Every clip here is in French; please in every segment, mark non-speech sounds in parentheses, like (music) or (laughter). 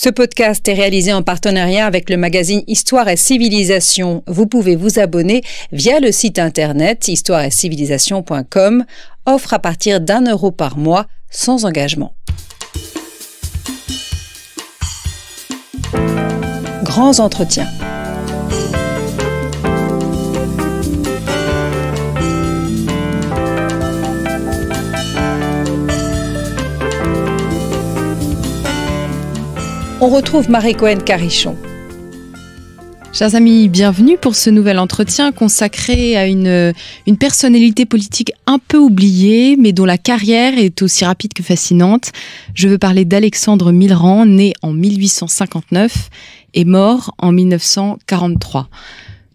Ce podcast est réalisé en partenariat avec le magazine Histoire et Civilisation. Vous pouvez vous abonner via le site internet histoireetcivilisation.com, offre à partir d'un euro par mois sans engagement. Grands entretiens. on retrouve Marie-Cohen Carichon. Chers amis, bienvenue pour ce nouvel entretien consacré à une, personnalité politique un peu oubliée, mais dont la carrière est aussi rapide que fascinante. Je veux parler d'Alexandre Millerand, né en 1859 et mort en 1943.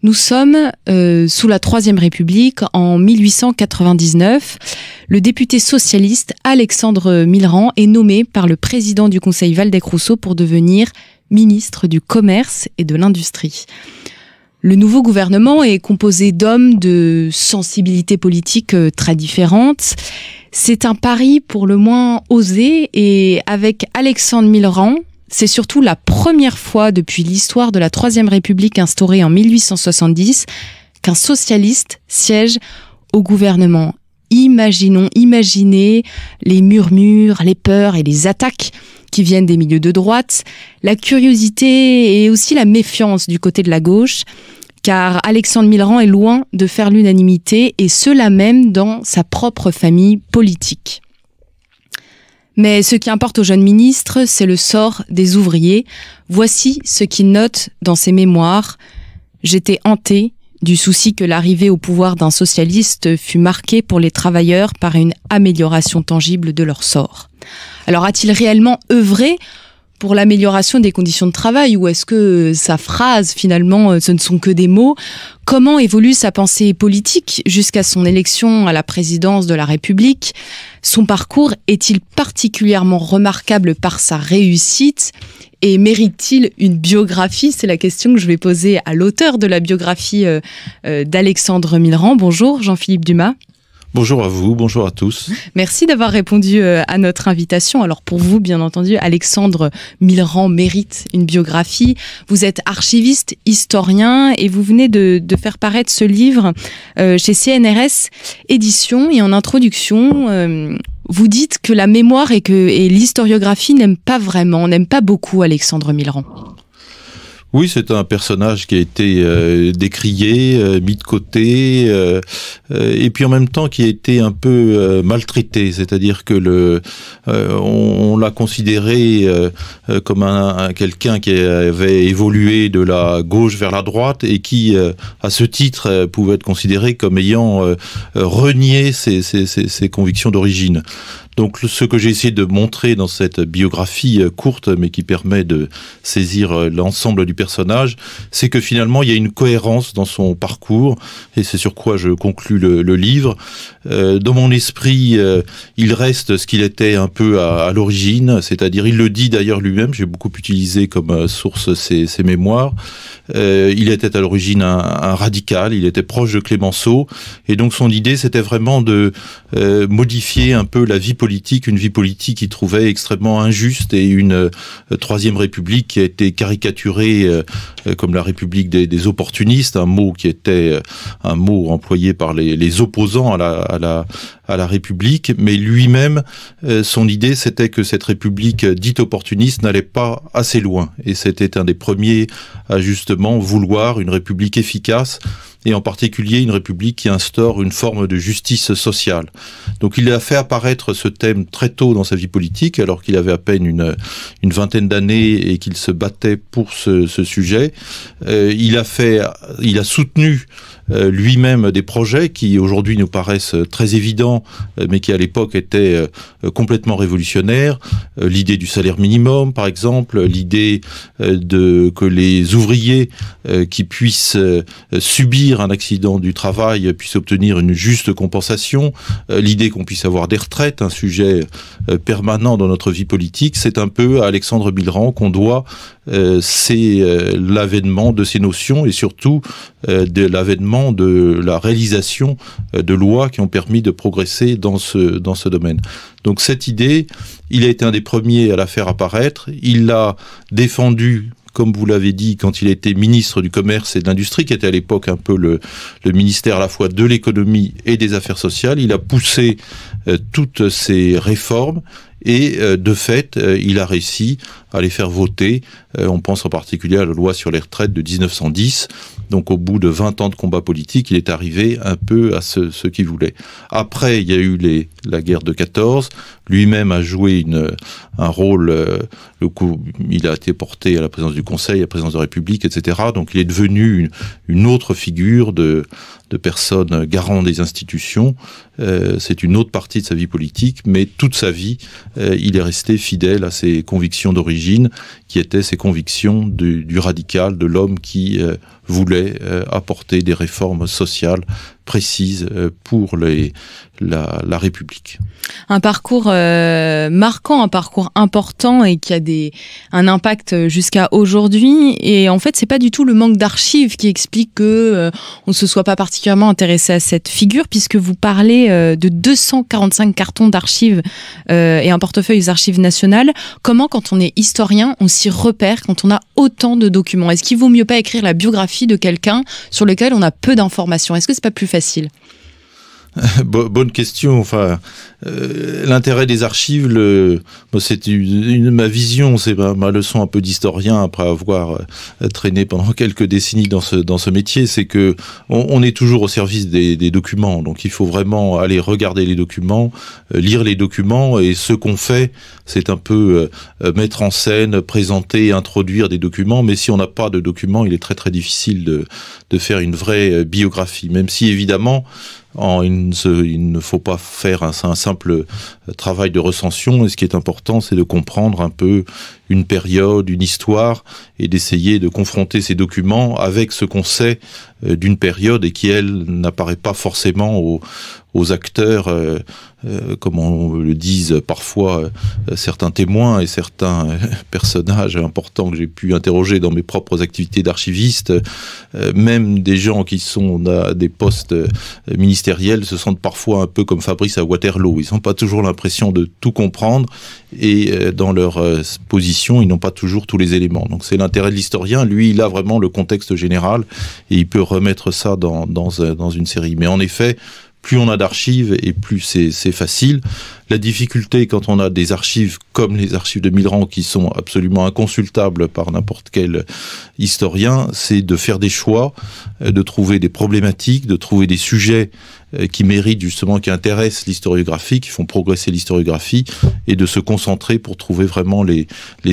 Nous sommes euh, sous la Troisième République en 1899. Le député socialiste Alexandre Millerand est nommé par le président du Conseil Valdec-Rousseau pour devenir ministre du Commerce et de l'Industrie. Le nouveau gouvernement est composé d'hommes de sensibilités politiques euh, très différentes. C'est un pari pour le moins osé et avec Alexandre Millerand, c'est surtout la première fois depuis l'histoire de la Troisième République instaurée en 1870 qu'un socialiste siège au gouvernement. Imaginons, imaginez les murmures, les peurs et les attaques qui viennent des milieux de droite, la curiosité et aussi la méfiance du côté de la gauche, car Alexandre Millerand est loin de faire l'unanimité, et cela même dans sa propre famille politique. Mais ce qui importe au jeune ministre, c'est le sort des ouvriers. Voici ce qu'il note dans ses mémoires. J'étais hanté du souci que l'arrivée au pouvoir d'un socialiste fut marquée pour les travailleurs par une amélioration tangible de leur sort. Alors a-t-il réellement œuvré pour l'amélioration des conditions de travail ou est-ce que sa phrase, finalement, euh, ce ne sont que des mots Comment évolue sa pensée politique jusqu'à son élection à la présidence de la République Son parcours est-il particulièrement remarquable par sa réussite et mérite-t-il une biographie C'est la question que je vais poser à l'auteur de la biographie euh, euh, d'Alexandre Millerand. Bonjour, Jean-Philippe Dumas. Bonjour à vous, bonjour à tous. Merci d'avoir répondu euh, à notre invitation. Alors pour vous, bien entendu, Alexandre Milran mérite une biographie. Vous êtes archiviste, historien et vous venez de, faire paraître ce livre euh, chez CNRS Éditions. Et en introduction, euh, vous dites que la mémoire et, que, et l'historiographie n'aiment pas vraiment, n'aiment pas beaucoup Alexandre Milran. Oui, c'est un personnage qui a été euh, décrié, euh, mis de côté, euh, et puis en même temps qui a été un peu maltraité, c'est-à-dire que le, on, l'a considéré comme un, quelqu'un qui avait évolué de la gauche vers la droite et qui, à ce titre, pouvait être considéré comme ayant renié ses convictions d'origine. Donc ce que j'ai essayé de montrer dans cette biographie euh, courte, mais qui permet de saisir euh, l'ensemble du personnage, c'est que finalement il y a une cohérence dans son parcours, et c'est sur quoi je conclus le, livre. Euh, dans mon esprit, il reste ce qu'il était un peu à, l'origine, c'est-à-dire il le dit d'ailleurs lui-même, j'ai beaucoup utilisé comme source ses, mémoires. il était à l'origine un, un, radical, il était proche de Clémenceau, et donc son idée c'était vraiment de modifier un peu la vie politique politique, une vie politique qu'il trouvait extrêmement injuste et une euh, troisième république qui a été caricaturée euh, euh, comme la république des, opportunistes, un mot qui était un mot employé par les, les opposants à la, à la à la République, mais lui-même, euh, son idée, c'était que cette République dite opportuniste n'allait pas assez loin. Et c'était un des premiers à justement vouloir une République efficace et en particulier une république qui instaure une forme de justice sociale. Donc il a fait apparaître ce thème très tôt dans sa vie politique, alors qu'il avait à peine une, une vingtaine d'années et qu'il se battait pour ce, sujet. Euh, il a fait, il a soutenu euh, lui-même des projets qui aujourd'hui nous paraissent très évidents euh, mais qui à l'époque était euh, complètement révolutionnaire. Euh, l'idée du salaire minimum, par exemple, l'idée de que les ouvriers qui puissent subir un accident du travail puissent obtenir une juste compensation, l'idée qu'on puisse avoir des retraites, un sujet permanent dans notre vie politique, c'est un peu à Alexandre Bilran qu'on doit c'est l'avènement de ces notions et surtout de l'avènement de la réalisation de lois qui ont permis de progresser dans ce, domaine. Donc cette idée, il a été un des premiers à la faire apparaître, il l'a défendue comme vous l'avez dit, quand il était ministre du Commerce et de l'Industrie, qui était à l'époque un peu le, ministère à la fois de l'économie et des affaires sociales, il a poussé euh, toutes ces réformes et euh, de fait, euh, il a réussi à les faire voter. on pense en particulier à la loi sur les retraites de 1910, donc au bout de 20 ans de combat politique, il est arrivé un peu à ce, qu'il voulait. Après, il y a eu la guerre de 14. Lui-même a joué un rôle, euh, il a été porté à la présidence du Conseil, à la présidence de la République, etc. Donc il est devenu une, autre figure de, de personnes garant des institutions euh, c'est une autre partie de sa vie politique, mais toute sa vie, euh, il est resté fidèle à ses convictions d'origine, qui étaient ses convictions du radical, de l'homme qui euh, voulait apporter des réformes sociales précise euh, pour la, République. Un parcours euh, marquant, un parcours important et qui a des, un impact euh, jusqu'à aujourd'hui. Et en fait, c'est pas du tout le manque d'archives qui explique que on ne se soit pas particulièrement intéressé à cette figure, puisque vous parlez de 245 cartons d'archives et un portefeuille aux archives nationales. Comment, quand on est historien, on s'y repère quand on a autant de documents Est-ce qu'il vaut mieux pas écrire la biographie de quelqu'un sur lequel on a peu d'informations Est-ce que c'est pas plus facile. (laughs) Bonne question. Enfin, euh, l'intérêt des archives, c'est une, ma vision, c'est ma, leçon un peu d'historien après avoir euh, traîné pendant (laughs) quelques décennies dans ce dans ce métier, c'est que on, est toujours au service des, des, documents. Donc, il faut vraiment aller regarder les documents, euh, lire les documents, et ce qu'on fait, c'est un peu mettre en scène, présenter, introduire des documents. Mais si on n'a pas de documents, il est très très difficile de de faire une vraie biographie. Même si évidemment il, ne, faut pas faire un, simple euh, travail de recension. Et ce qui est important, c'est de comprendre un peu une période, une histoire, et d'essayer de confronter ces documents avec ce qu'on sait euh, d'une période et qui, elle, n'apparaît pas forcément aux, acteurs, euh, euh, comme on le disent parfois certains témoins et certains (laughs) personnages importants que j'ai pu interroger dans mes propres activités d'archiviste, même des gens qui sont à des postes ministériels se sentent parfois un peu comme Fabrice à Waterloo. Ils n'ont pas toujours l'impression de tout comprendre et dans leur position, ils n'ont pas toujours tous les éléments. Donc c'est l'intérêt de l'historien. Lui, il a vraiment le contexte général et il peut remettre ça euh, dans, une série. Mais en effet, plus on a d'archives et plus c'est facile. La difficulté quand on a des archives comme les archives de Milran qui sont absolument inconsultables par n'importe quel historien, c'est de faire des choix, euh, de trouver des problématiques, de trouver des sujets euh, qui méritent justement, qui intéressent l'historiographie, qui font progresser l'historiographie, et de se concentrer pour trouver vraiment les,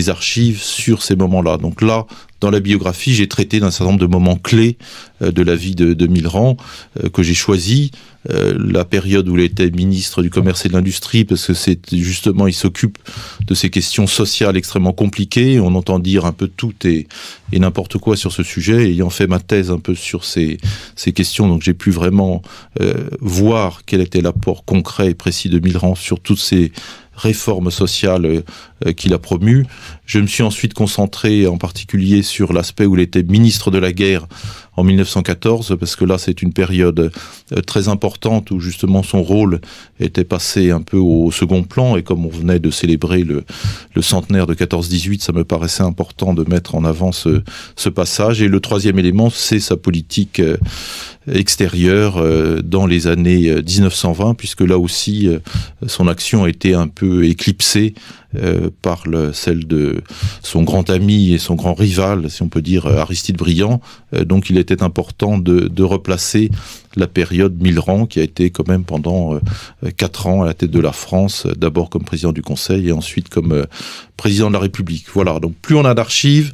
archives sur ces moments-là. Donc là, dans la biographie, j'ai traité d'un certain nombre de moments clés euh, de la vie de, de Milran, euh, que j'ai choisi euh, la période où il était ministre du Commerce et de l'Industrie, parce que c'est justement, il s'occupe de ces questions sociales extrêmement compliquées. On entend dire un peu tout et, et n'importe quoi sur ce sujet. Ayant fait ma thèse un peu sur ces, ces questions, donc j'ai pu vraiment euh, voir quel était l'apport concret et précis de Millerand sur toutes ces réformes sociales euh, qu'il a promues. Je me suis ensuite concentré en particulier sur l'aspect où il était ministre de la guerre en 1914, parce que là c'est une période euh, très importante où justement son rôle était passé un peu au second plan, et comme on venait de célébrer le, centenaire de 14-18, ça me paraissait important de mettre en avant ce, ce passage. Et le troisième élément, c'est sa politique euh, extérieure euh, dans les années 1920, puisque là aussi son action a été un peu éclipsée euh, par celle de son grand ami et son grand rival, si on peut dire euh, Aristide Briand. Euh, donc il était important de, replacer la période Millerand, qui a été quand même pendant quatre ans à la tête de la France, d'abord comme président du Conseil et ensuite comme président de la République. Voilà, donc plus on a d'archives,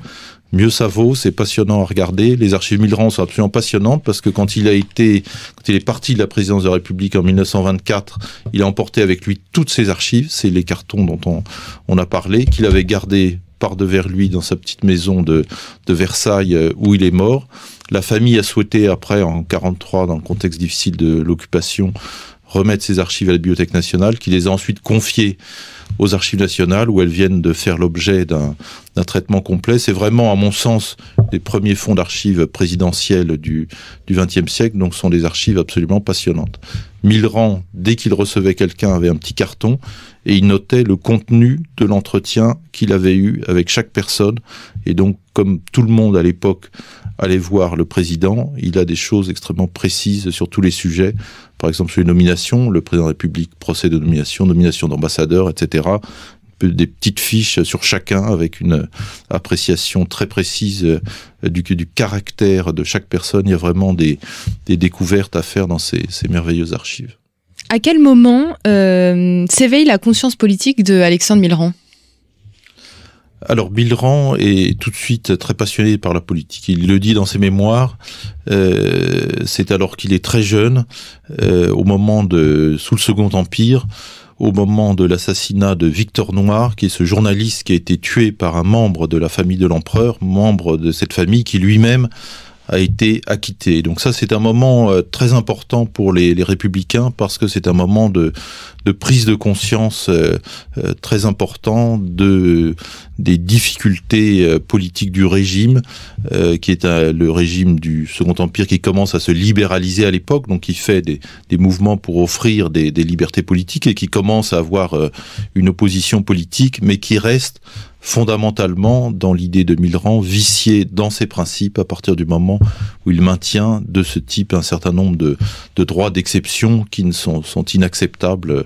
mieux ça vaut, c'est passionnant à regarder. Les archives Millerand sont absolument passionnantes parce que quand il a été, quand il est parti de la présidence de la République en 1924, il a emporté avec lui toutes ses archives, c'est les cartons dont on, on a parlé, qu'il avait gardé par devers lui dans sa petite maison de, de Versailles euh, où il est mort. La famille a souhaité après, en 43, dans le contexte difficile de l'occupation, remettre ses archives à la Bibliothèque nationale, qui les a ensuite confiées aux archives nationales, où elles viennent de faire l'objet d'un d'un traitement complet. C'est vraiment, à mon sens, les premiers fonds d'archives présidentielles du XXe siècle, donc sont des archives absolument passionnantes. Millerand, dès qu'il recevait quelqu'un, avait un petit carton et il notait le contenu de l'entretien qu'il avait eu avec chaque personne. Et donc, comme tout le monde à l'époque allait voir le président, il a des choses extrêmement précises sur tous les sujets. Par exemple, sur les nominations, le président de la République procède aux nominations, nomination d'ambassadeurs, etc des petites fiches sur chacun avec une appréciation très précise euh, du, caractère de chaque personne. Il y a vraiment des, découvertes à faire dans ces, merveilleuses archives. À quel moment euh, s'éveille la conscience politique de Alexandre Millerand alors, Millerand est tout de suite très passionné par la politique. Il le dit dans ses mémoires. Euh, c'est alors qu'il est très jeune, au moment de sous le Second Empire, au moment de l'assassinat de Victor Noir, qui est ce journaliste qui a été tué par un membre de la famille de l'empereur, membre de cette famille qui lui-même a été acquitté. Donc ça, c'est un moment euh, très important pour les, républicains parce que c'est un moment de, prise de conscience euh, euh, très important de des difficultés politiques du régime, qui est le régime du Second Empire qui commence à se libéraliser à l'époque, donc qui fait des, mouvements pour offrir des, des libertés politiques et qui commence à avoir une opposition politique, mais qui reste fondamentalement, dans l'idée de Milran, vicié dans ses principes à partir du moment où il maintient de ce type un certain nombre de, de droits d'exception qui ne sont, sont inacceptables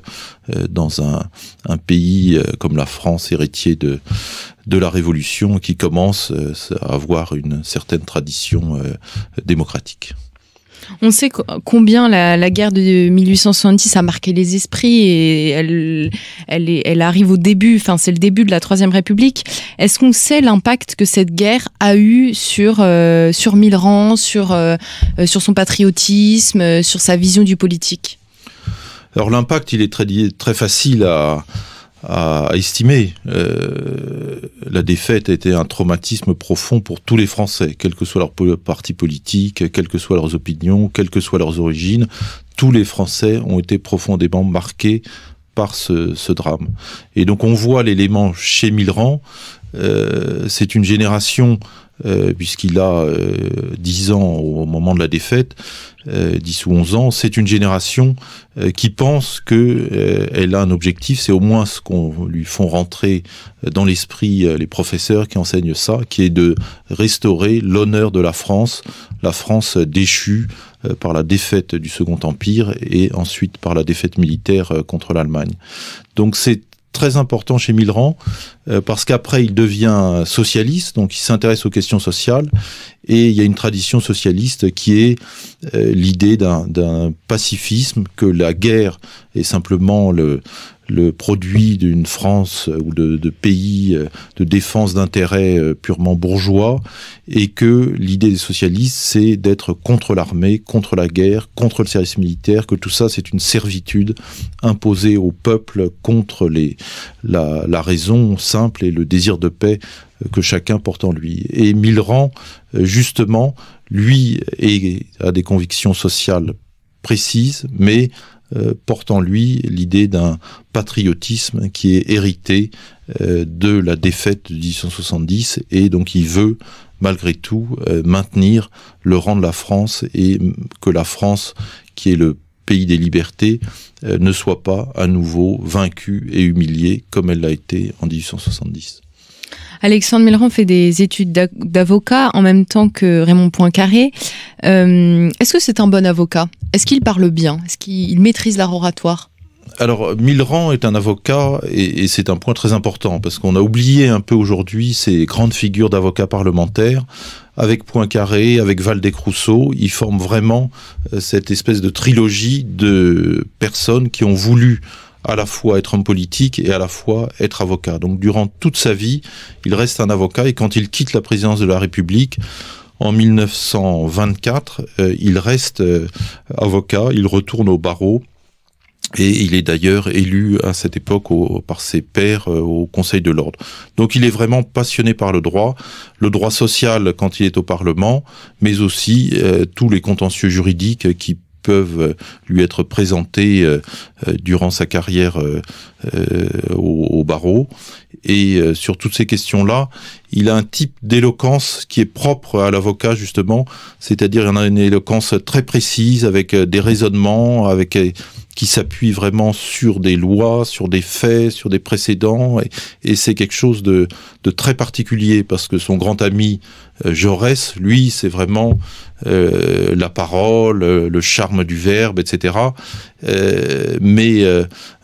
euh, dans un, un, pays euh, comme la France, héritier de, de la Révolution, qui commence euh, à avoir une certaine tradition démocratique. On sait combien la, guerre de 1870 a marqué les esprits et elle, arrive au début, enfin c'est le début de la Troisième République. Est-ce qu'on sait l'impact que cette guerre a eu sur, euh, sur Millerand, sur, euh, euh, sur son patriotisme, sur sa vision du politique Alors l'impact, il est très, très facile à à estimer euh, la défaite a été un traumatisme profond pour tous les Français, quel que soit leur parti politique, quelles que soient leurs opinions, quelles que soient leurs origines. Tous les Français ont été profondément marqués par ce, drame. Et donc on voit l'élément chez Milran. Euh, c'est une génération euh, puisqu'il a euh, 10 ans au moment de la défaite, euh, 10 ou 11 ans, c'est une génération euh, qui pense que euh, elle a un objectif, c'est au moins ce qu'on lui font rentrer dans l'esprit les professeurs qui enseignent ça, qui est de restaurer l'honneur de la France, la France déchue par la défaite du Second Empire et ensuite par la défaite militaire contre l'Allemagne. Donc c'est très important chez Millerand, euh, parce qu'après il devient socialiste, donc il s'intéresse aux questions sociales, et il y a une tradition socialiste qui est euh, l'idée d'un pacifisme, que la guerre est simplement le, le produit d'une France euh, ou de, pays euh, de défense d'intérêts euh, purement bourgeois, et que l'idée des socialistes, c'est d'être contre l'armée, contre la guerre, contre le service militaire, que tout ça, c'est une servitude imposée au peuple contre les, la, raison simple et le désir de paix que chacun porte en lui. Et Milran, justement, lui a des convictions sociales précises, mais euh, portant porte en lui l'idée d'un patriotisme qui est hérité euh, de la défaite de 1870 et donc il veut malgré tout euh, maintenir le rang de la France et que la France qui est le pays des libertés ne soit pas à nouveau vaincue et humiliée comme elle l'a été en 1870. Alexandre Millerand fait des études d'avocat en même temps que Raymond Poincaré. Euh, est-ce que c'est un bon avocat Est-ce qu'il parle bien Est-ce qu'il maîtrise l'art oratoire alors, Millerand est un avocat et, c'est un point très important parce qu'on a oublié un peu aujourd'hui ces grandes figures d'avocats parlementaires avec Poincaré, avec Valdec-Rousseau, ils forment vraiment euh, cette espèce de trilogie de personnes qui ont voulu à la fois être homme politique et à la fois être avocat. Donc durant toute sa vie, il reste un avocat et quand il quitte la présidence de la République, en 1924, euh, il reste euh, avocat, il retourne au barreau. Et il est d'ailleurs élu à cette époque par ses pairs euh, au Conseil de l'ordre. Donc il est vraiment passionné par le droit, le droit social quand il est au Parlement, mais aussi tous les contentieux juridiques qui peuvent euh, lui être présentés euh, euh, durant sa carrière au, barreau. Et sur toutes ces questions-là, il a un type d'éloquence qui est propre à l'avocat justement, c'est-à-dire il y a une éloquence très précise avec des raisonnements, avec qui s'appuie vraiment sur des lois, sur des faits, sur des précédents, et, c'est quelque chose de, très particulier parce que son grand ami euh, Jaurès, lui, c'est vraiment euh, la parole, euh, le charme du verbe, etc. mais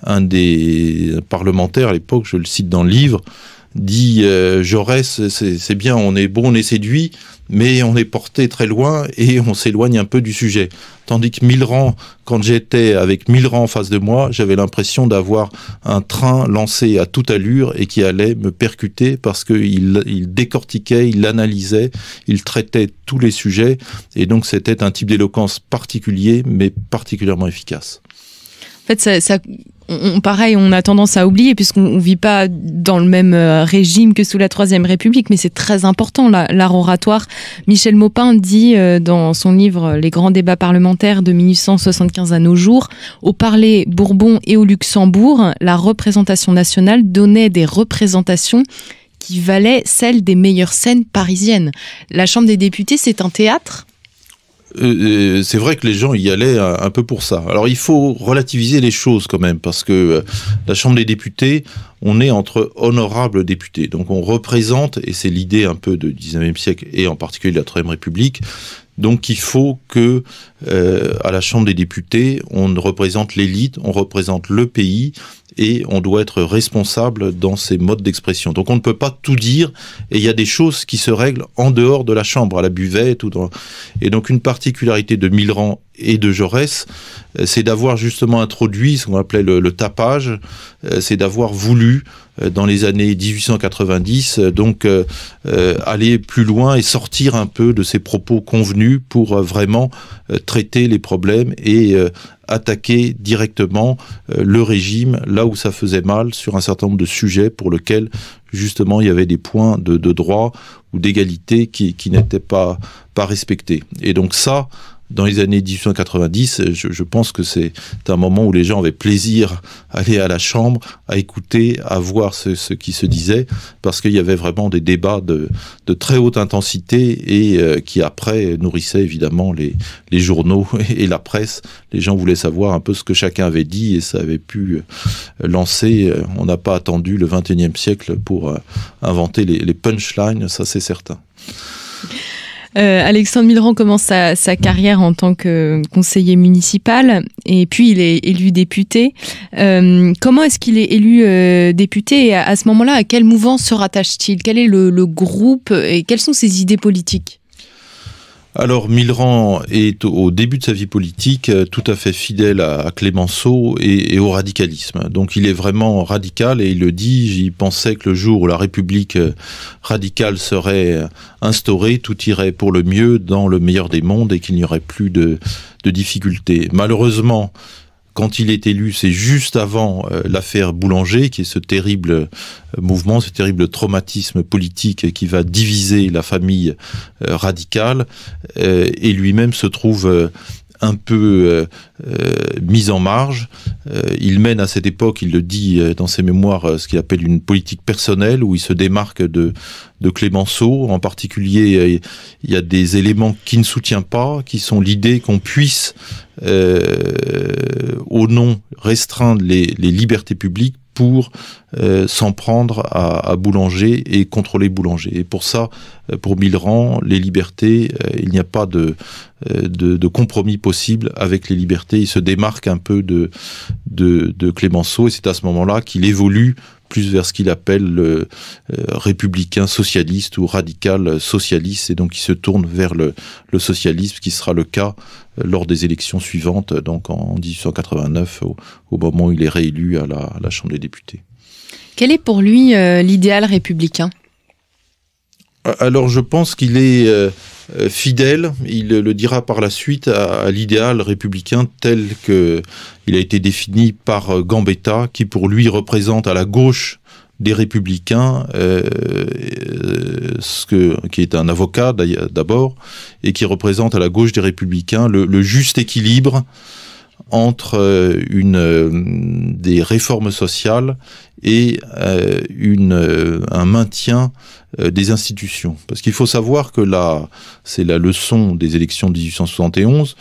un des parlementaires à l'époque, je le cite dans le livre, dit Jaurès, c'est bien, on est bon, on est séduit, mais on est porté très loin et on s'éloigne un peu du sujet. Tandis que Milran, quand j'étais avec Milran en face de moi, j'avais l'impression d'avoir un train lancé à toute allure et qui allait me percuter parce qu'il il décortiquait, il analysait, il traitait tous les sujets. Et donc c'était un type d'éloquence particulier, mais particulièrement efficace. En ça on, pareil, on a tendance à oublier puisqu'on ne vit pas dans le même euh, régime que sous la Troisième République, mais c'est très important l'art oratoire. Michel Maupin dit euh, dans son livre euh, Les grands débats parlementaires de 1875 à nos jours, au Parler Bourbon et au Luxembourg, la représentation nationale donnait des représentations qui valaient celles des meilleures scènes parisiennes. La Chambre des députés, c'est un théâtre euh, euh, c'est vrai que les gens y allaient un, peu pour ça. Alors il faut relativiser les choses quand même, parce que euh, la Chambre des députés, on est entre honorables députés. Donc on représente, et c'est l'idée un peu du 19e siècle, et en particulier de la Troisième République, donc il faut que à la Chambre des députés, on représente l'élite, on représente le pays, et on doit être responsable dans ces modes d'expression. Donc on ne peut pas tout dire et il y a des choses qui se règlent en dehors de la chambre, à la buvette ou dans... Et donc une particularité de Milran et de Jaurès, euh, c'est d'avoir justement introduit ce qu'on appelait le, tapage, euh, c'est d'avoir voulu euh, dans les années 1890 donc aller plus loin et sortir un peu de ces propos convenus pour vraiment traiter les problèmes et attaquer directement euh, le régime là où ça faisait mal sur un certain nombre de sujets pour lesquels justement il y avait des points de, droit ou d'égalité qui, n'étaient pas, pas respectés. Et donc ça, dans les années 1890, je, pense que c'est un moment où les gens avaient plaisir à aller à la chambre, à écouter, à voir ce, qui se disait, parce qu'il y avait vraiment des débats de, très haute intensité et euh, qui après nourrissaient évidemment les, journaux (laughs) et la presse. Les gens voulaient savoir un peu ce que chacun avait dit et ça avait pu euh, lancer. Euh, on n'a pas attendu le 21e siècle pour inventer les, les punchlines, ça c'est certain. Euh, Alexandre Milran commence sa, carrière en tant que conseiller municipal et puis il est élu député. Euh, comment est-ce qu'il est élu euh, député et à, ce moment-là, à quel mouvement se rattache-t-il Quel est le groupe et quelles sont ses idées politiques alors Millerand est au début de sa vie politique euh, tout à fait fidèle à, Clémenceau et, au radicalisme. Donc il est vraiment radical et il le dit, j'y pensais que le jour où la République euh, radicale serait euh, instaurée, tout irait pour le mieux dans le meilleur des mondes et qu'il n'y aurait plus de difficultés. Malheureusement, quand il est élu, c'est juste avant euh, l'affaire Boulanger, qui est ce terrible euh, mouvement, ce terrible traumatisme politique qui va diviser la famille euh, radicale, et lui-même se trouve un peu euh, euh, mise en marge. Euh, il mène à cette époque, il le dit dans ses mémoires, ce qu'il appelle une politique personnelle, où il se démarque de, de Clémenceau. En particulier, il y a des éléments qu'il ne soutient pas, qui sont l'idée qu'on puisse, au nom, restreindre les libertés publiques pour euh, s'en prendre à, Boulanger et contrôler Boulanger. Et pour ça, euh, pour Milran, les libertés, euh, il n'y a pas de, compromis possible avec les libertés. Il se démarque un peu de, de Clémenceau et c'est à ce moment-là qu'il évolue plus vers ce qu'il appelle le euh, républicain socialiste ou radical socialiste, et donc il se tourne vers le, socialisme, qui sera le cas euh, lors des élections suivantes, donc en 1889, au, moment où il est réélu à la, Chambre des députés. Quel est pour lui euh, l'idéal républicain euh, alors je pense qu'il est euh, euh, fidèle, il le dira par la suite, à, l'idéal républicain tel que il a été défini par Gambetta, qui pour lui représente à la gauche des républicains, ce qui est un avocat d'abord, et qui représente à la gauche des républicains le, juste équilibre entre une, des réformes sociales et euh, une, euh, un maintien euh, des institutions. Parce qu'il faut savoir que là, c'est la leçon des élections de 1871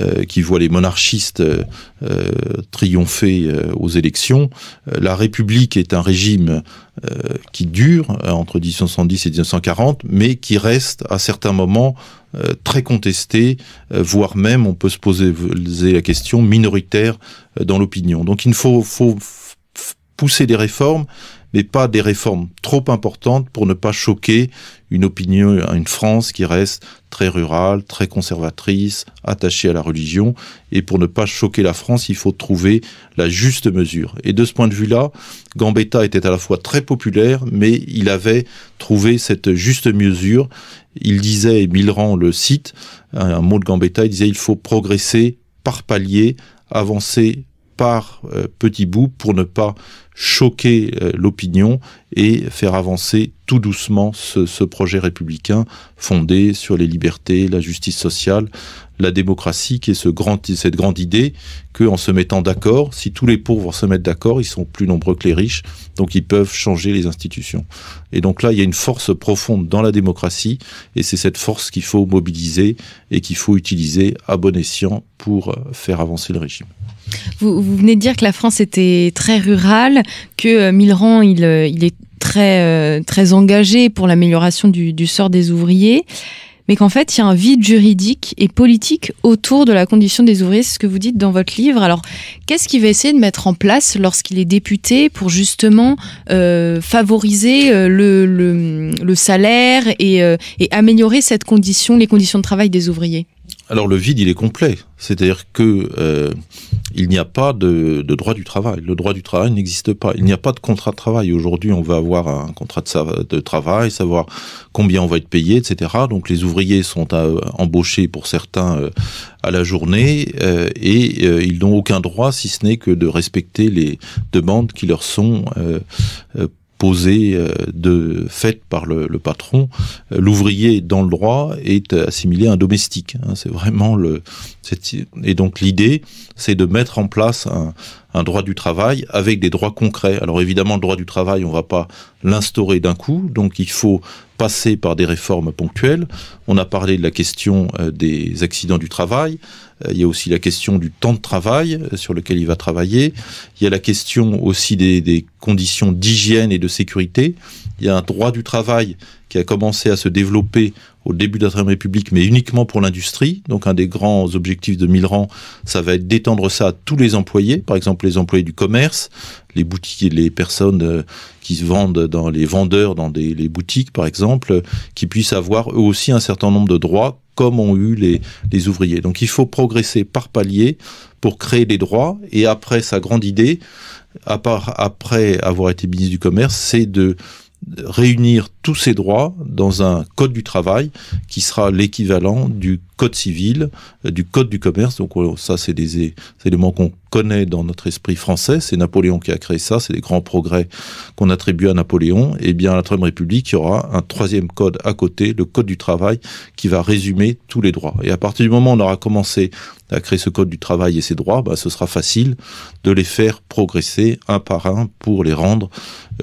euh, qui voit les monarchistes triompher aux élections. La République est un régime qui dure entre 1870 et 1940, mais qui reste à certains moments très contesté, voire même, on peut se poser la question, minoritaire dans l'opinion. Donc il ne faut, faut pousser des réformes, mais pas des réformes trop importantes pour ne pas choquer une opinion, une France qui reste très rurale, très conservatrice, attachée à la religion. Et pour ne pas choquer la France, il faut trouver la juste mesure. Et de ce point de vue-là, Gambetta était à la fois très populaire, mais il avait trouvé cette juste mesure. Il disait, et Millerand le cite, un mot de Gambetta, il disait, il faut progresser par palier, avancer par petit euh, petits bouts pour ne pas choquer euh, l'opinion et faire avancer tout doucement ce, projet républicain fondé sur les libertés, la justice sociale, la démocratie, qui est ce grand, cette grande idée qu'en se mettant d'accord, si tous les pauvres se mettent d'accord, ils sont plus nombreux que les riches, donc ils peuvent changer les institutions. Et donc là, il y a une force profonde dans la démocratie, et c'est cette force qu'il faut mobiliser et qu'il faut utiliser à bon escient pour euh, faire avancer le régime. Vous, venez de dire que la France était très rurale, que euh, Millerand euh, il, est très, euh, très engagé pour l'amélioration du, sort des ouvriers mais qu'en fait, il y a un vide juridique et politique autour de la condition des ouvriers, c'est ce que vous dites dans votre livre. Alors, qu'est-ce qu'il va essayer de mettre en place lorsqu'il est député pour justement favoriser le, salaire et, et améliorer cette condition, les conditions de travail des ouvriers alors le vide, il est complet. C'est-à-dire que euh, il n'y a pas de, droit du travail. Le droit du travail n'existe pas. Il n'y a pas de contrat de travail. Aujourd'hui, on va avoir un contrat de, de, travail, savoir combien on va être payé, etc. Donc les ouvriers sont euh, embauchés pour certains euh, à la journée et ils n'ont aucun droit, si ce n'est que de respecter les demandes qui leur sont posée euh, de fait par le, patron. Euh, l'ouvrier dans le droit est euh, assimilé à un domestique. Hein. c'est vraiment le. Et donc l'idée, c'est de mettre en place un, un droit du travail avec des droits concrets. Alors évidemment, le droit du travail, on ne va pas l'instaurer d'un coup, donc il faut passer par des réformes ponctuelles. On a parlé de la question euh, des accidents du travail. Euh, il y a aussi la question du temps de travail euh, sur lequel il va travailler. Il y a la question aussi des, des conditions d'hygiène et de sécurité. Il y a un droit du travail qui a commencé à se développer au début de la Troisième République, mais uniquement pour l'industrie. Donc un des grands objectifs de Milran, ça va être d'étendre ça à tous les employés, par exemple les employés du commerce, les boutiques, les personnes euh, qui se vendent dans les vendeurs dans les boutiques, par exemple, qui puissent avoir eux aussi un certain nombre de droits comme ont eu les, ouvriers. Donc il faut progresser par palier pour créer des droits et après sa grande idée, après avoir été ministre du commerce, c'est de réunir tous ces droits dans un code du travail qui sera l'équivalent du code civil, euh, du code du commerce. Donc euh, ça, c'est des, éléments qu'on connaît dans notre esprit français. C'est Napoléon qui a créé ça. C'est des grands progrès qu'on attribue à Napoléon. Et eh bien, à la Troisième République, il y aura un troisième code à côté, le code du travail, qui va résumer tous les droits. Et à partir du moment où on aura commencé à créer ce code du travail et ses droits, bah, ce sera facile de les faire progresser un par un pour les rendre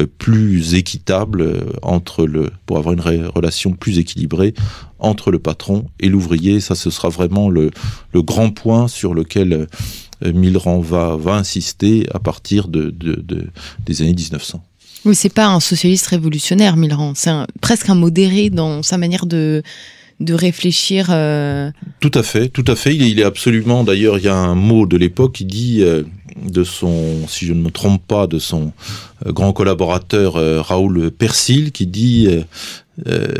euh, plus équitables entre le, pour avoir une relation plus équilibrée entre le patron et l'ouvrier. Ça, ce sera vraiment le, grand point sur lequel euh, Milran va, va insister à partir de, des années 1900. Oui, c'est pas un socialiste révolutionnaire, Milran. C'est presque un modéré dans sa manière de, de réfléchir. Euh. Tout à fait, tout à fait. Il est, absolument. D'ailleurs, il y a un mot de l'époque qui dit euh, de son, si je ne me trompe pas, de son grand collaborateur Raoul Persil, qui dit euh,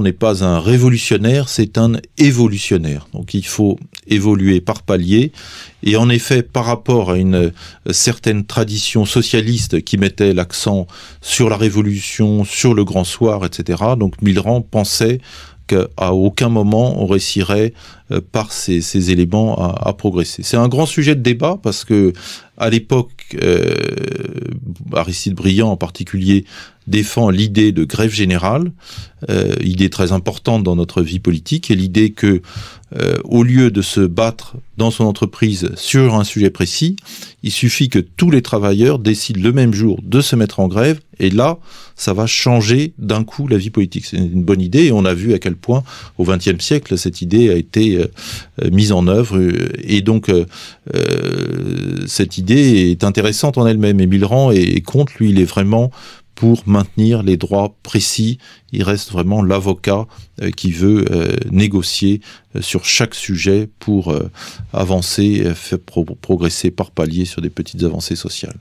n'est pas un révolutionnaire, c'est un évolutionnaire. Donc il faut évoluer par palier. Et en effet, par rapport à une euh, certaine tradition socialiste qui mettait l'accent sur la révolution, sur le grand soir, etc., donc Milran pensait qu'à aucun moment on réussirait euh, par ces, éléments à, progresser. C'est un grand sujet de débat parce que à l'époque, euh, Aristide Briand en particulier défend l'idée de grève générale, euh, idée très importante dans notre vie politique, et l'idée que euh, au lieu de se battre dans son entreprise sur un sujet précis, il suffit que tous les travailleurs décident le même jour de se mettre en grève, et là, ça va changer d'un coup la vie politique. C'est une bonne idée, et on a vu à quel point au XXe siècle cette idée a été euh, euh, mise en œuvre, et donc cette idée est intéressante en elle-même. Et Milran est, est contre, lui, il est vraiment pour maintenir les droits précis. Il reste vraiment l'avocat euh, qui veut euh, négocier euh, sur chaque sujet pour avancer, faire progresser par palier sur des petites avancées sociales.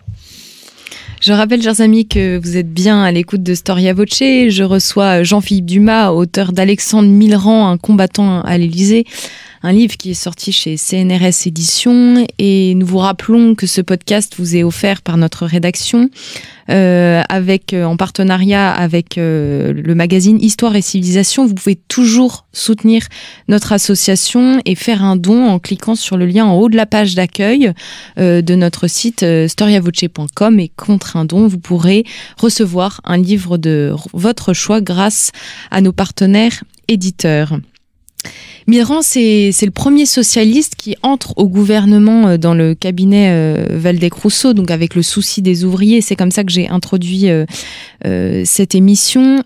Je rappelle, chers amis, que vous êtes bien à l'écoute de Storia Voce. Je reçois Jean-Philippe Dumas, auteur d'Alexandre Millerand, un combattant à l'Élysée, un livre qui est sorti chez CNRS Éditions. Et nous vous rappelons que ce podcast vous est offert par notre rédaction. Euh, avec euh, en partenariat avec euh, le magazine Histoire et Civilisation. Vous pouvez toujours soutenir notre association et faire un don en cliquant sur le lien en haut de la page d'accueil de notre site storiavoce.com et contre un don, vous pourrez recevoir un livre de votre choix grâce à nos partenaires éditeurs. Mirand c'est le premier socialiste qui entre au gouvernement euh, dans le cabinet euh, rousseau donc avec le souci des ouvriers. C'est comme ça que j'ai introduit euh, euh, cette émission.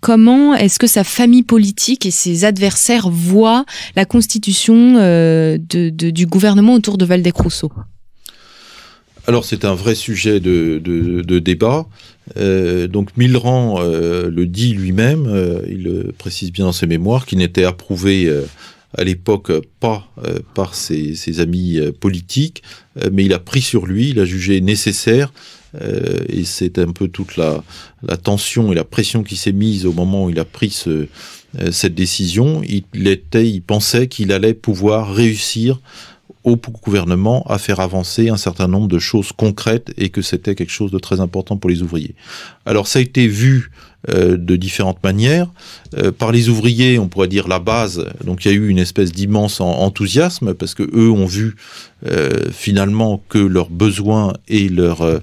comment est-ce que sa famille politique et ses adversaires voient la constitution du gouvernement autour de Valdec-Rousseau alors c'est un vrai sujet de débat. Euh, donc millerand euh, le dit lui-même, euh, il le précise bien dans ses mémoires, qui n'était approuvé à l'époque pas par ses, amis politiques, mais il a pris sur lui, il a jugé nécessaire. et c'est un peu toute la, tension et la pression qui s'est mise au moment où il a pris cette décision. Il, était, il pensait qu'il allait pouvoir réussir au gouvernement à faire avancer un certain nombre de choses concrètes et que c'était quelque chose de très important pour les ouvriers. Alors ça a été vu euh, de différentes manières. Euh, par les ouvriers, on pourrait dire la base, donc il y a eu une espèce d'immense enthousiasme parce que eux ont vu euh, finalement que leurs besoins et leurs euh,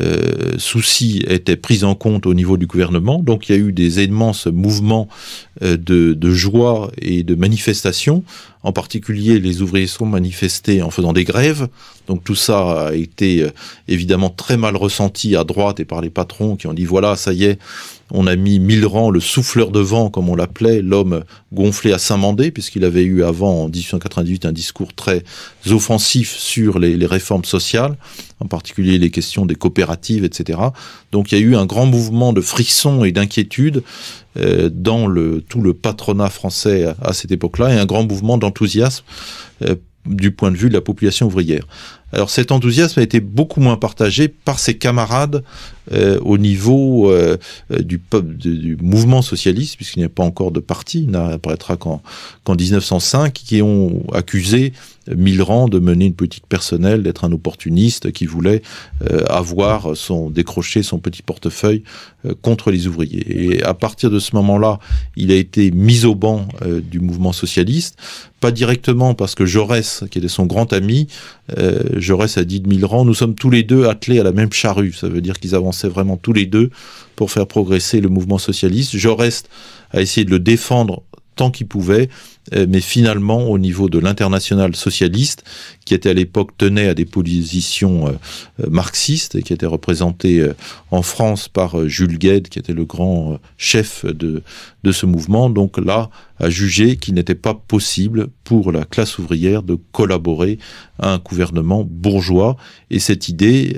euh, soucis étaient pris en compte au niveau du gouvernement. Donc il y a eu des immenses mouvements de, de joie et de manifestations. En particulier, les ouvriers sont manifestés en faisant des grèves. Donc tout ça a été évidemment très mal ressenti à droite et par les patrons qui ont dit voilà, ça y est, on a mis mille rangs, le souffleur de vent, comme on l'appelait, l'homme gonflé à Saint-Mandé, puisqu'il avait eu avant, en 1898, un discours très offensif sur les, réformes sociales, en particulier les questions des coopératives, etc. Donc il y a eu un grand mouvement de frisson et d'inquiétude euh, dans tout le patronat français à, cette époque-là, et un grand mouvement d'enthousiasme euh, du point de vue de la population ouvrière. Alors cet enthousiasme a été beaucoup moins partagé par ses camarades euh, au niveau euh, du, peuple, du mouvement socialiste, puisqu'il n'y a pas encore de parti, il n'apparaîtra qu'en 1905, qui ont accusé Milran de mener une politique personnelle, d'être un opportuniste qui voulait euh, avoir son décrocher son petit portefeuille contre les ouvriers. Et à partir de ce moment-là, il a été mis au banc du mouvement socialiste, pas directement parce que Jaurès, qui était son grand ami, Jaurès a dit de rangs. nous sommes tous les deux attelés à la même charrue. Ça veut dire qu'ils avançaient vraiment tous les deux pour faire progresser le mouvement socialiste. Jaurès a essayé de le défendre tant qu'il pouvait. Euh, mais finalement au niveau de l'international socialiste, qui était à l'époque tenait à des positions euh, euh, marxistes et qui était représenté en France par Jules Gued, qui était le grand chef de, ce mouvement, donc là a jugé qu'il n'était pas possible pour la classe ouvrière de collaborer à un gouvernement bourgeois, et cette idée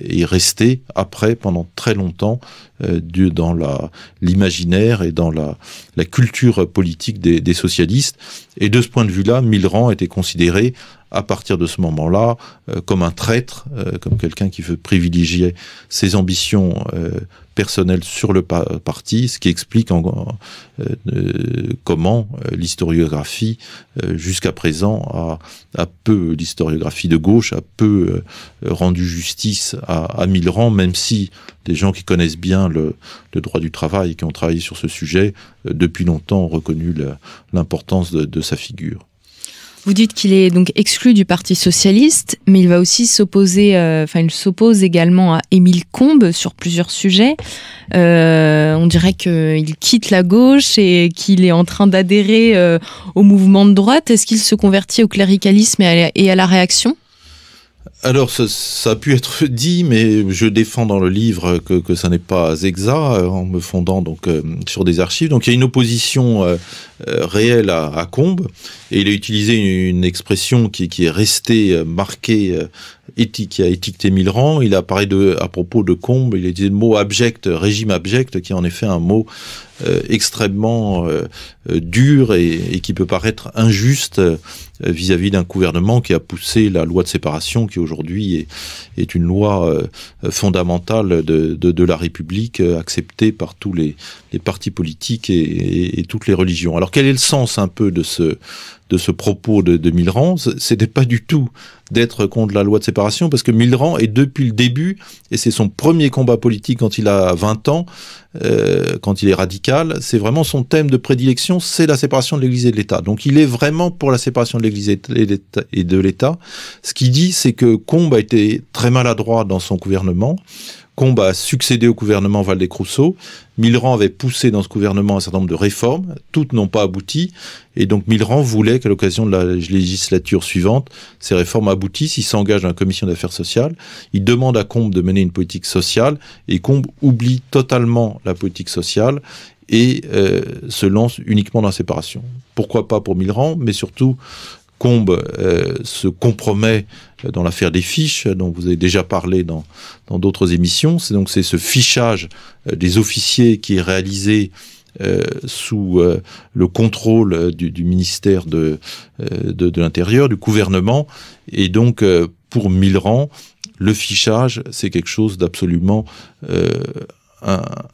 est restée après pendant très longtemps dans l'imaginaire et dans la, culture politique des socialistes et de ce point de vue-là, Milran était considéré à partir de ce moment-là euh, comme un traître, euh, comme quelqu'un qui veut privilégier ses ambitions euh, personnelles sur le parti, ce qui explique comment l'historiographie jusqu'à présent a, peu, l'historiographie de gauche a peu rendu justice à, à Millerand, même si des gens qui connaissent bien le, droit du travail, qui ont travaillé sur ce sujet, depuis longtemps ont reconnu l'importance de sa figure. Vous dites qu'il est donc exclu du Parti socialiste, mais il va aussi s'opposer, euh, enfin il s'oppose également à Émile Combes sur plusieurs sujets. Euh, on dirait qu'il quitte la gauche et qu'il est en train d'adhérer euh, au mouvement de droite. Est-ce qu'il se convertit au cléricalisme et à la réaction alors, ça, a pu être (laughs) dit, mais je défends dans le livre que, ça n'est pas exact, euh, en me fondant donc euh, sur des archives. Donc, il y a une opposition euh, réelle à, Combes, et il a utilisé une, expression qui, est restée marquée, éthique, qui a étiqueté Millerand. Il apparaît de, à propos de Combes, il a dit le mot abject, régime abject, qui est en effet un mot euh, extrêmement euh, euh, dur et, qui peut paraître injuste vis-à-vis d'un gouvernement qui a poussé la loi de séparation qui aujourd'hui est, est une loi fondamentale de, de, de, la République acceptée par tous les, les partis politiques et, et, toutes les religions. Alors quel est le sens un peu de ce de ce propos de, de Ce c'était pas du tout d'être contre la loi de séparation, parce que milrand est depuis le début, et c'est son premier combat politique quand il a 20 ans, euh, quand il est radical, c'est vraiment son thème de prédilection, c'est la séparation de l'Église et de l'État. Donc il est vraiment pour la séparation de l'Église et de l'État. Ce qu'il dit, c'est que Combes a été très maladroit dans son gouvernement. Combe a succédé au gouvernement Valdez-Crousseau. Millerand avait poussé dans ce gouvernement un certain nombre de réformes. Toutes n'ont pas abouti. Et donc Millerand voulait qu'à l'occasion de la législature suivante, ces réformes aboutissent. Il s'engage dans la commission d'affaires sociales. Il demande à Combe de mener une politique sociale. Et Combe oublie totalement la politique sociale et euh, se lance uniquement dans la séparation. Pourquoi pas pour Milran, mais surtout Combe euh, se compromet euh, dans l'affaire des fiches dont vous avez déjà parlé dans dans d'autres émissions. C'est donc c'est ce fichage des officiers qui est réalisé sous le contrôle du, ministère de, de, de l'Intérieur, du gouvernement. Et donc, pour Milran, le fichage, c'est quelque chose d'absolument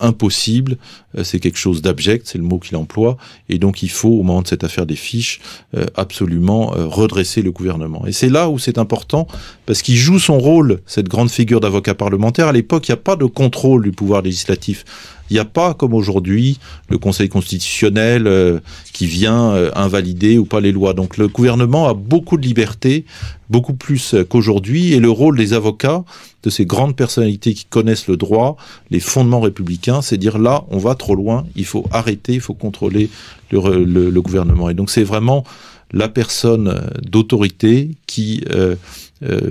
impossible, euh, c'est quelque chose d'abject, c'est le mot qu'il emploie, et donc il faut, au moment de cette affaire des fiches, euh, absolument euh, redresser le gouvernement. Et c'est là où c'est important, parce qu'il joue son rôle, cette grande figure d'avocat parlementaire. À l'époque, il n'y a pas de contrôle du pouvoir législatif il n'y a pas, comme aujourd'hui, le Conseil constitutionnel euh, qui vient euh, invalider ou pas les lois. Donc le gouvernement a beaucoup de liberté, beaucoup plus euh, qu'aujourd'hui, et le rôle des avocats, de ces grandes personnalités qui connaissent le droit, les fondements républicains, c'est dire là, on va trop loin, il faut arrêter, il faut contrôler le, gouvernement. Et donc c'est vraiment la personne d'autorité qui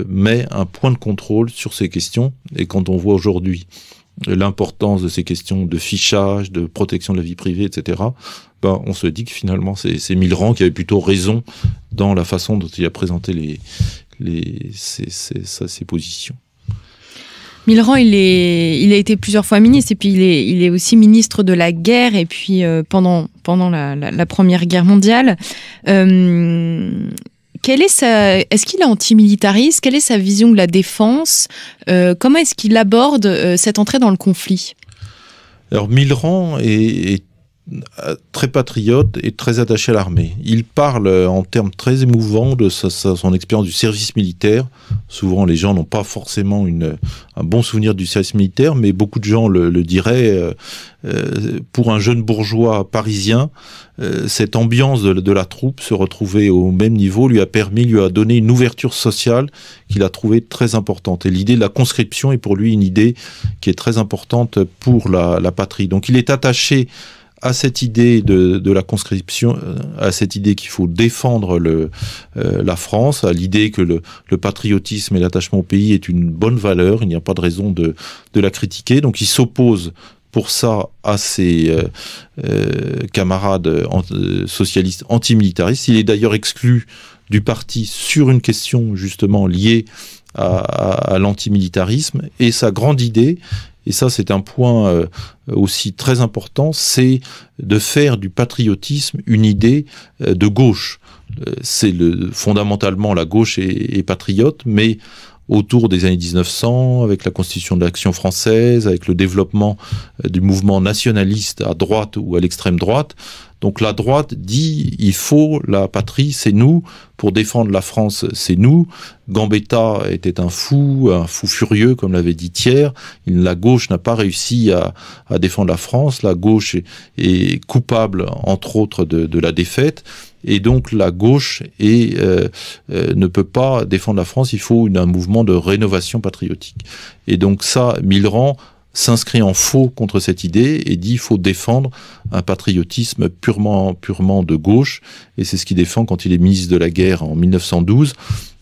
met un point de contrôle sur ces questions. Et quand on voit aujourd'hui l'importance de ces questions de fichage, de protection de la vie privée, etc., ben, on se dit que finalement, c'est Milran qui avait plutôt raison dans la façon dont il a présenté les, les, ses, positions. Milran, il, est, il a été plusieurs fois ministre et puis il est, aussi ministre de la guerre et puis euh, pendant, pendant la, Première Guerre mondiale. Euh, quel est sa, est-ce qu'il est antimilitariste Quelle est sa vision de la défense euh, Comment est-ce qu'il aborde euh, cette entrée dans le conflit Alors Milran est euh, très patriote et très attaché à l'armée. Il parle euh, en termes très émouvants de son expérience du service militaire. Souvent, les gens n'ont pas forcément une, un bon souvenir du service militaire, mais beaucoup de gens le, diraient. Euh, pour un jeune bourgeois parisien, cette ambiance de, la troupe, se retrouver au même niveau, lui a permis, lui a donné une ouverture sociale qu'il a trouvée très importante. Et l'idée de la conscription est pour lui une idée qui est très importante pour la, la patrie. Donc, il est attaché à cette idée de, de, la conscription, euh, à cette idée qu'il faut défendre le, euh, la France, à l'idée que le, le patriotisme et l'attachement au pays est une bonne valeur, il n'y a pas de raison de, de la critiquer. Donc il s'oppose pour ça à ses euh, camarades socialistes antimilitaristes. Il est d'ailleurs exclu du parti sur une question justement liée à, à, à l'antimilitarisme. Et sa grande idée et ça c'est un point euh, aussi très important, c'est de faire du patriotisme une idée euh, de gauche. Euh, c'est fondamentalement la gauche est, est patriote, mais autour des années 1900, avec la constitution de l'action française, avec le développement euh, du mouvement nationaliste à droite ou à l'extrême droite. Donc la droite dit il faut la patrie, c'est nous. Pour défendre la France, c'est nous. Gambetta était un fou, un fou furieux, comme l'avait dit Thiers. La gauche n'a pas réussi à, défendre la France. La gauche est, coupable, entre autres, de la défaite et donc la gauche euh, euh, ne peut pas défendre la France. Il faut un mouvement de rénovation patriotique. Et donc ça, Millerand s'inscrit en faux contre cette idée et dit il faut défendre un patriotisme purement purement de gauche et c'est ce qu'il défend quand il est ministre de la guerre en 1912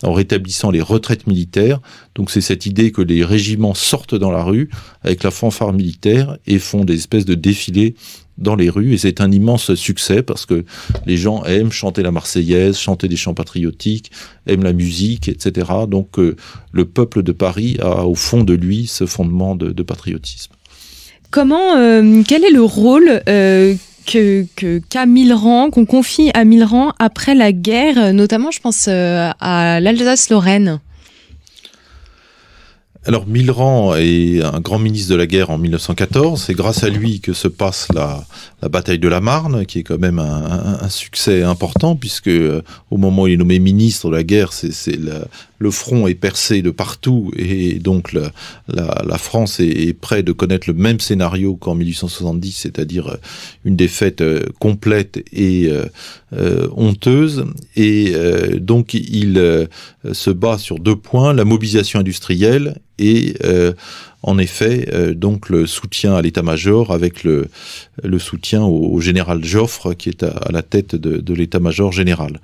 en rétablissant les retraites militaires donc c'est cette idée que les régiments sortent dans la rue avec la fanfare militaire et font des espèces de défilés dans les rues et c'est un immense succès parce que les gens aiment chanter la Marseillaise, chanter des chants patriotiques, aiment la musique, etc. Donc euh, le peuple de Paris a au fond de lui ce fondement de, patriotisme. Comment, euh, quel est le rôle euh, que qu'on confie à Milran après la guerre, notamment je pense à l'Alsace-Lorraine alors Millerand est un grand ministre de la guerre en 1914. C'est grâce à lui que se passe la, bataille de la Marne, qui est quand même un, succès important, puisque euh, au moment où il est nommé ministre de la guerre, c'est le front est percé de partout, et donc la, France est, près de connaître le même scénario qu'en 1870, c'est-à-dire euh, une défaite euh, complète et honteuse. Et donc il se bat sur deux points, la mobilisation industrielle et euh, en effet, euh, donc le soutien à l'état-major avec le, soutien au, général Joffre qui est à, la tête de, l'état-major général.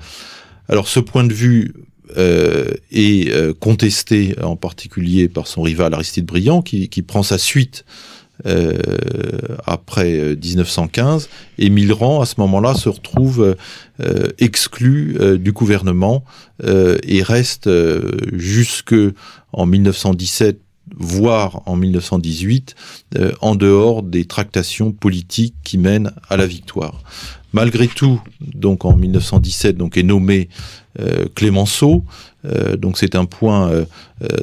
Alors ce point de vue euh, est contesté en particulier par son rival Aristide Briand qui prend sa suite euh, après 1915, et Millerand, à ce moment-là, se retrouve euh, exclu euh, du gouvernement et reste jusque en 1917 voir en 1918 euh, en dehors des tractations politiques qui mènent à la victoire. Malgré tout, donc en 1917, donc est nommé euh, Clémenceau. Euh, donc c'est un point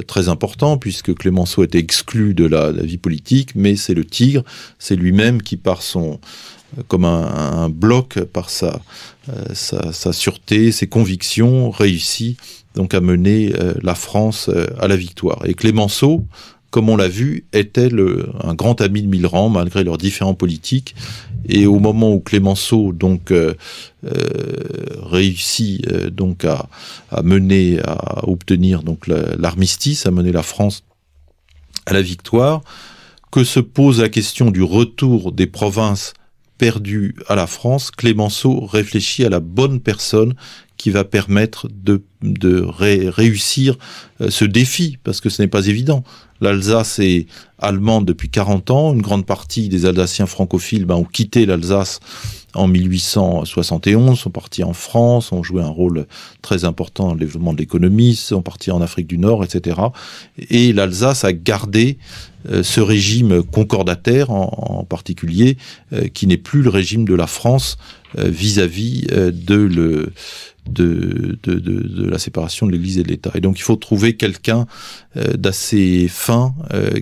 très important puisque Clémenceau était exclu de la, de la vie politique, mais c'est le Tigre, c'est lui-même qui par son comme un, bloc par sa, euh, sûreté, ses convictions, réussit donc à mener euh, la France euh, à la victoire. Et Clémenceau, comme on l'a vu, était un grand ami de Millerand malgré leurs différents politiques. Et au moment où Clémenceau donc réussit donc à, à, mener, à obtenir donc l'armistice, à mener la France à la victoire, que se pose la question du retour des provinces perdu à la France, Clémenceau réfléchit à la bonne personne qui va permettre de, réussir euh, ce défi, parce que ce n'est pas évident. L'Alsace est allemande depuis 40 ans, une grande partie des Alsaciens francophiles ben, ont quitté l'Alsace en 1871, sont partis en France, ont joué un rôle très important dans le développement de l'économie, sont partis en Afrique du Nord, etc. Et l'Alsace a gardé euh, ce régime concordataire en, particulier, euh, qui n'est plus le régime de la France euh, vis-à-vis de, la séparation de l'Église et de l'État. Et donc il faut trouver quelqu'un d'assez fin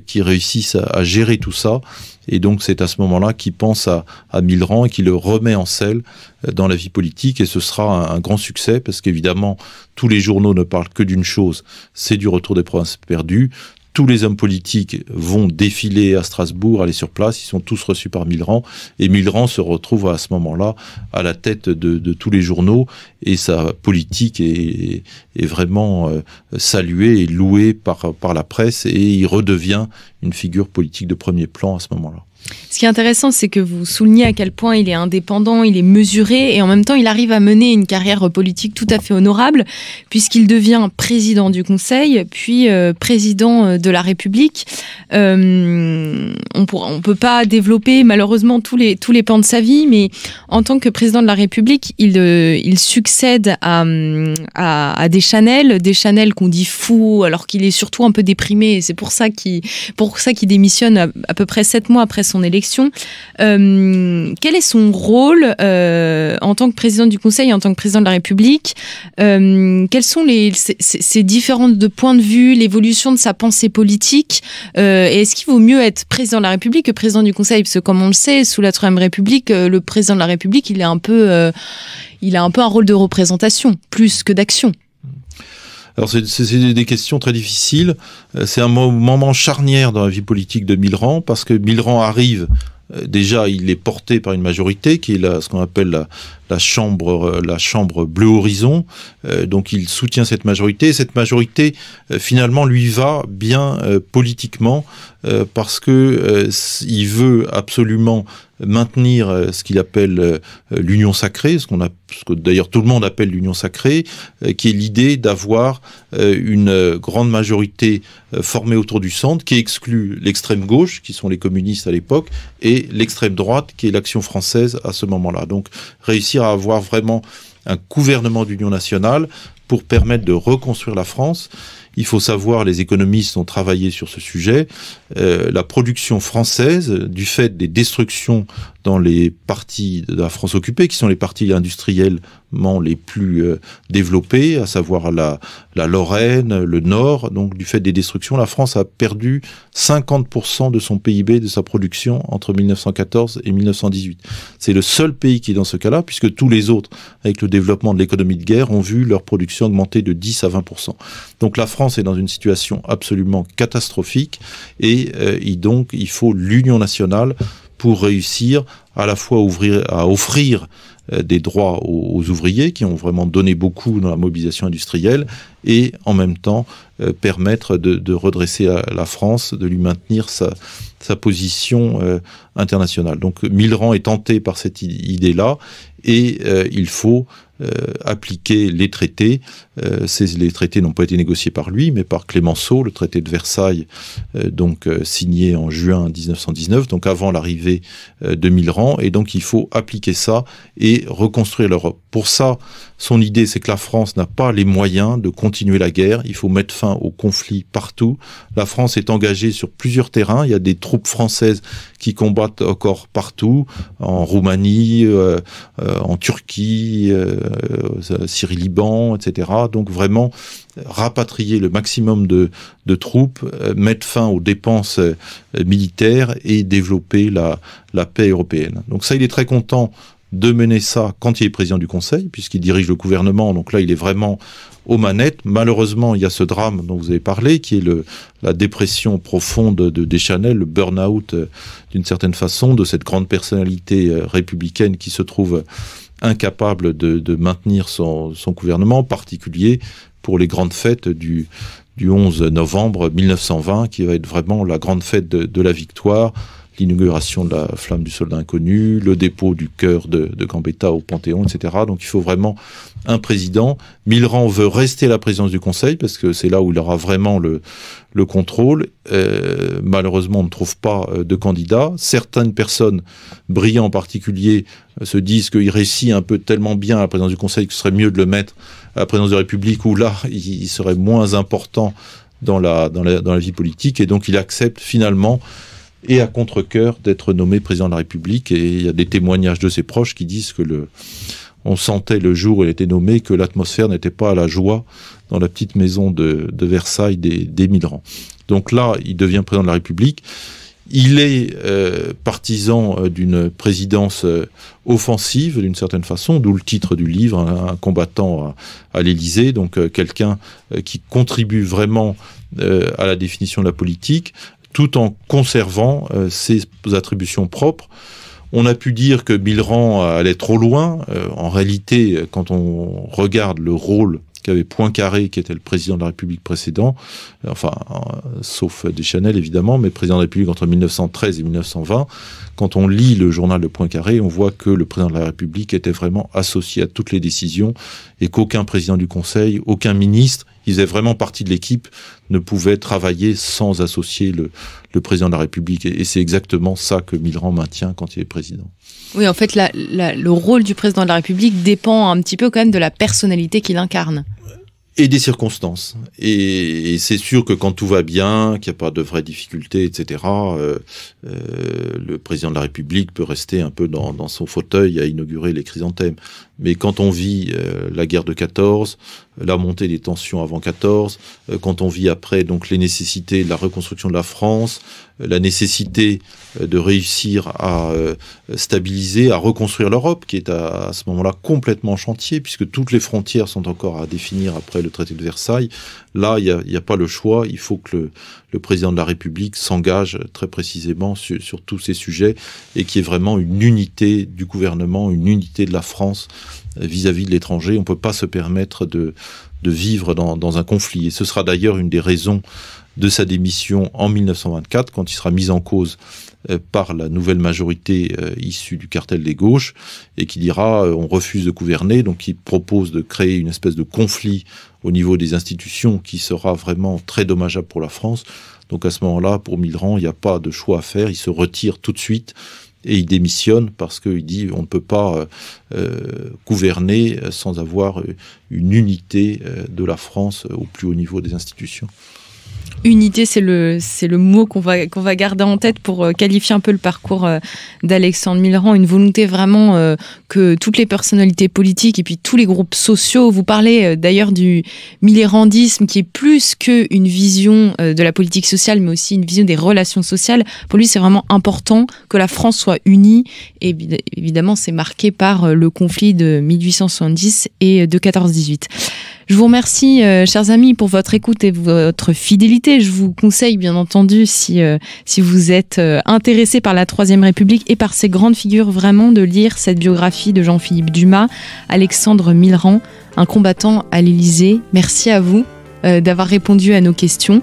qui réussisse à gérer tout ça et donc c'est à ce moment-là qu'il pense à, à Milran et qu'il le remet en selle euh, dans la vie politique. Et ce sera un, un grand succès parce qu'évidemment, tous les journaux ne parlent que d'une chose, c'est du retour des provinces perdues tous les hommes politiques vont défiler à Strasbourg, aller sur place. Ils sont tous reçus par Milran. Et Milran se retrouve à ce moment-là à la tête de, tous les journaux. Et sa politique est, vraiment euh, saluée et louée par, par la presse. Et il redevient une figure politique de premier plan à ce moment-là. Ce qui est intéressant, c'est que vous soulignez à quel point il est indépendant, il est mesuré et en même temps, il arrive à mener une carrière politique tout à fait honorable puisqu'il devient président du Conseil, puis euh, président euh, de la République. Euh, on ne peut pas développer malheureusement tous les, tous les pans de sa vie, mais en tant que président de la République, il, il succède à, à, des Chanel, des Chanel qu'on dit fous alors qu'il est surtout un peu déprimé c'est pour ça qu'il démissionne à, à peu près sept mois après son son élection. Euh, quel est son rôle euh, en tant que président du Conseil et en tant que président de la République euh, Quels sont les, ces, différents de points de vue, l'évolution de sa pensée politique Et est-ce qu'il vaut mieux être président de la République que président du Conseil Parce que comme on le sait, sous la Troisième République, le président de la République, il est un peu il a un peu un rôle de représentation plus que d'action. Alors c'est des questions très difficiles. Euh, c'est un moment charnière dans la vie politique de Milran parce que Milran arrive euh, déjà il est porté par une majorité qui est là, ce qu'on appelle la, la chambre, euh, la chambre Bleu Horizon. Euh, donc il soutient cette majorité. cette majorité, euh, finalement, lui va bien politiquement parce que il veut absolument maintenir ce qu'il appelle l'union sacrée, ce, qu'on a, ce que d'ailleurs tout le monde appelle l'union sacrée, qui est l'idée d'avoir une grande majorité formée autour du centre, qui exclut l'extrême gauche, qui sont les communistes à l'époque, et l'extrême droite, qui est l'action française à ce moment-là. Donc réussir à avoir vraiment un gouvernement d'union nationale pour permettre de reconstruire la France. Il faut savoir, les économistes ont travaillé sur ce sujet, euh, la production française, du fait des destructions dans les parties de la France occupée, qui sont les parties industriellement les plus euh, développées, à savoir la, la Lorraine, le Nord. Donc, du fait des destructions, la France a perdu 50% de son PIB, de sa production entre 1914 et 1918. C'est le seul pays qui est dans ce cas-là, puisque tous les autres, avec le développement de l'économie de guerre, ont vu leur production augmenter de 10 à 20%. Donc, la France est dans une situation absolument catastrophique et, euh, et donc il faut l'union nationale pour réussir à la fois ouvrir, à offrir euh, des droits aux, ouvriers qui ont vraiment donné beaucoup dans la mobilisation industrielle et en même temps euh, permettre de, redresser euh, la, France, de lui maintenir sa, position internationale. Donc millerand est tenté par cette idée-là et il faut appliquer les traités euh, les traités n'ont pas été négociés par lui, mais par Clémenceau, le traité de Versailles, euh, donc euh, signé en juin 1919, donc avant l'arrivée de Milran, Et donc il faut appliquer ça et reconstruire l'Europe. Pour ça, son idée, c'est que la France n'a pas les moyens de continuer la guerre. Il faut mettre fin aux conflits partout. La France est engagée sur plusieurs terrains. Il y a des troupes françaises qui combattent encore partout, en Roumanie, en Turquie, Syrie-Liban, etc donc vraiment rapatrier le maximum de, troupes, euh, mettre fin aux dépenses euh, militaires et développer la, paix européenne. Donc ça, il est très content de mener ça quand il est président du Conseil, puisqu'il dirige le gouvernement. Donc là, il est vraiment aux manettes. Malheureusement, il y a ce drame dont vous avez parlé, qui est la dépression profonde de Deschanel, le burn-out, euh, d'une certaine façon, de cette grande personnalité républicaine qui se trouve incapable de, maintenir son, gouvernement, en particulier pour les grandes fêtes du, 11 novembre 1920, qui va être vraiment la grande fête de la victoire l'inauguration de la flamme du soldat inconnu, le dépôt du cœur de, de Gambetta au Panthéon, etc. Donc il faut vraiment un président. Millerand veut rester la présidence du Conseil parce que c'est là où il aura vraiment le, le contrôle. Euh, malheureusement, on ne trouve pas euh, de candidat. Certaines personnes, brillants en particulier, euh, se disent qu'il réussit un peu tellement bien à la présidence du Conseil que ce serait mieux de le mettre à la présidence de la République où là, il, il serait moins important dans la, dans la, dans la vie politique et donc il accepte finalement et à contre-coeur d'être nommé président de la République. Et il y a des témoignages de ses proches qui disent que le, on sentait le jour où il était nommé que l'atmosphère n'était pas à la joie dans la petite maison de, Versailles des, des, migrants. Donc là, il devient président de la République. Il est euh, partisan euh, d'une présidence euh, offensive d'une certaine façon, d'où le titre du livre, hein, un combattant à, à l'Élysée, donc quelqu'un qui contribue vraiment à la définition de la politique, tout en conservant euh, ses attributions propres. On a pu dire que Milran allait trop loin. Euh, en réalité, quand on regarde le rôle qu'avait Poincaré, qui était le président de la République précédent, euh, enfin, euh, sauf euh, Deschanel évidemment, mais président de la République entre 1913 et 1920. Quand on lit le journal de Poincaré, on voit que le président de la République était vraiment associé à toutes les décisions et qu'aucun président du Conseil, aucun ministre, ils étaient vraiment partie de l'équipe, ne pouvait travailler sans associer le, président de la République. Et, c'est exactement ça que Millerand maintient quand il est président. Oui, en fait, le rôle du président de la République dépend un petit peu quand même de la personnalité qu'il incarne. Et des circonstances. Et, c'est sûr que quand tout va bien, qu'il n'y a pas de vraies difficultés, etc., euh, euh, le président de la République peut rester un peu dans, son fauteuil à inaugurer les chrysanthèmes. Mais quand on vit euh, la guerre de 14, la montée des tensions avant 14, euh, quand on vit après donc les nécessités de la reconstruction de la France, euh, la nécessité euh, de réussir à stabiliser, à reconstruire l'Europe, qui est à, ce moment-là complètement en chantier, puisque toutes les frontières sont encore à définir après le traité de Versailles. Là, il n'y a, pas le choix, il faut que le, président de la République s'engage très précisément sur, sur tous ces sujets et qu'il y ait vraiment une unité du gouvernement, une unité de la France vis-à-vis de l'étranger. On ne peut pas se permettre de, de vivre dans, un conflit. Et ce sera d'ailleurs une des raisons de sa démission en 1924, quand il sera mis en cause euh, par la nouvelle majorité euh, issue du cartel des gauches, et qui dira euh, on refuse de gouverner, donc il propose de créer une espèce de conflit au niveau des institutions qui sera vraiment très dommageable pour la France. Donc à ce moment-là, pour millerand il n'y a pas de choix à faire, il se retire tout de suite et il démissionne parce qu'il dit on ne peut pas euh, euh, gouverner sans avoir euh, une unité de la France au plus haut niveau des institutions unité, c'est le, c'est le mot qu'on va, qu'on va garder en tête pour euh, qualifier un peu le parcours euh, d'Alexandre Millerand, une volonté vraiment euh, que toutes les personnalités politiques et puis tous les groupes sociaux, vous parlez d'ailleurs du millérandisme qui est plus qu'une vision de la politique sociale, mais aussi une vision des relations sociales. Pour lui, c'est vraiment important que la France soit unie. Et évidemment, c'est marqué par le conflit de 1870 et de 14-18. Je vous remercie, euh, chers amis, pour votre écoute et votre fidélité. Je vous conseille, bien entendu, si, euh, si vous êtes intéressés euh, intéressé par la Troisième République et par ses grandes figures, vraiment de lire cette biographie de Jean-Philippe Dumas, Alexandre Millerand, un combattant à l'Élysée. Merci à vous d'avoir répondu à nos questions.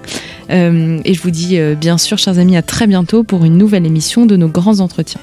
et je vous dis, bien sûr, chers amis, à très bientôt pour une nouvelle émission de nos grands entretiens.